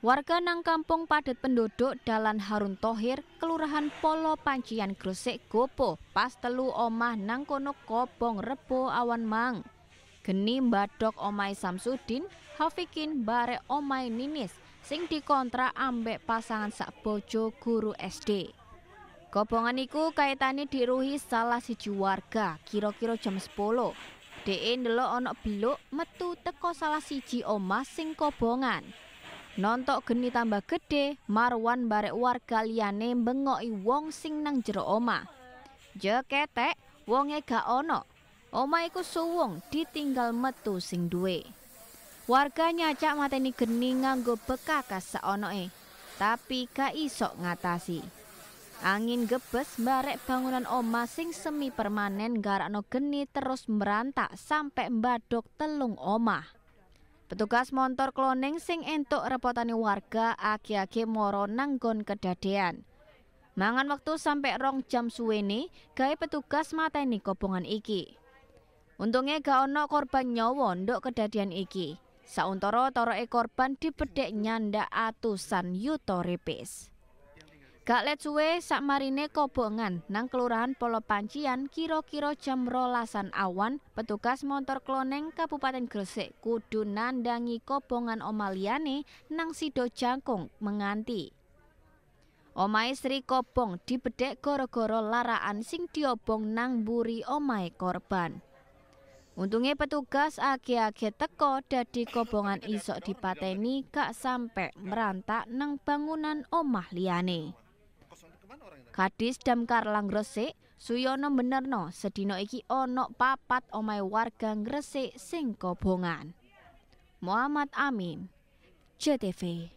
Warga nang kampung padat penduduk Dalan Harun Tohir, Kelurahan Polo Pancian Gresik Gopo, pas telu omah nang kono kobong rebo awan mang. Geni Badok omai Samsudin, Hafikin bare omai Ninis, sing dikontra ambek pasangan sak bojo guru SD. Kobongan iku kaitane diruhi salah siji warga, kira-kira jam 10. Dee ndelok onok biluk metu teko salah siji omah sing kobongan. Nontok geni tambah gede, Marwan barek warga liyane bengoki wong sing nang jero omah. Je wonge gak ono. Oma iku suwung ditinggal metu sing duwe. Warga nyacak mateni geni nganggo bekakas saonoe, tapi gak isok ngatasi. Angin gebes barek bangunan oma sing semi permanen garakno geni terus merantak sampai mbadok telung omah. Petugas motor kloning sing entuk repotani warga aki-aki moro nanggon kedadean. Mangan waktu sampai rong jam suwene, gaya petugas mateni kobongan iki. Untungnya gak ono korban nyawa ndok kedadian iki. toro e korban dipedek nyanda atusan yuto Gak let suwe sakmarine kobongan nang kelurahan Polo Pancian Kiro kira jam rolasan awan petugas motor kloneng Kabupaten Gresik kudu nandangi kobongan omaliane nang Sido Jangkung menganti. Omai Sri Kobong dibedek goro goro laraan sing diobong nang buri omai korban. Untungnya petugas age-age teko dadi kobongan isok dipateni gak sampai merantak nang bangunan omah liane. Kadis Damkar Langresik, Suyono benerno sedino iki onok papat omai warga Ngresik sing kobongan. Muhammad Amin, CTV.